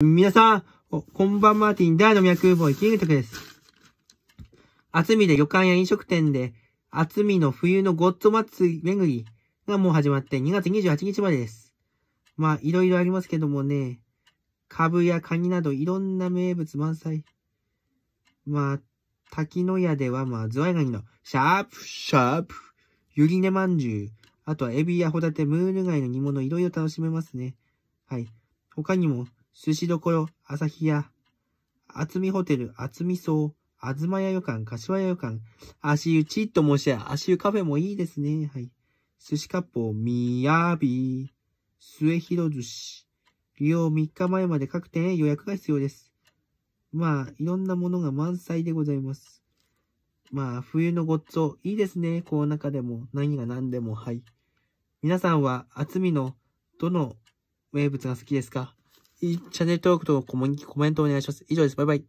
皆さん、こんばんマーティン大の脈ボーイキングタクです。厚みで旅館や飲食店で、厚みの冬のゴッド祭り巡りがもう始まって2月28日までです。まあ、いろいろありますけどもね、カブやカニなどいろんな名物満載。まあ、滝の屋ではまあ、ズワイガニのシャープ、シャープ、ゆりねまんじゅう、あとはエビやホタテ、ムール貝の煮物いろいろ楽しめますね。はい。他にも、寿司ろ、朝日屋、厚みホテル、厚み荘、あずまや旅館、柏屋旅館、足湯ちっと申しや、足湯カフェもいいですね。はい。寿司割烹、みやび、末広寿司。利用3日前まで各店へ予約が必要です。まあ、いろんなものが満載でございます。まあ、冬のごっつお、いいですね。この中でも、何が何でも、はい。皆さんは、厚みの、どの名物が好きですかチャンネル登録とコメントお願いします。以上です。バイバイ。